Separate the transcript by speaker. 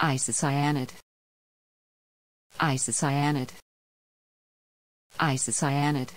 Speaker 1: Isocyanide. Isocyanide. Isocyanide.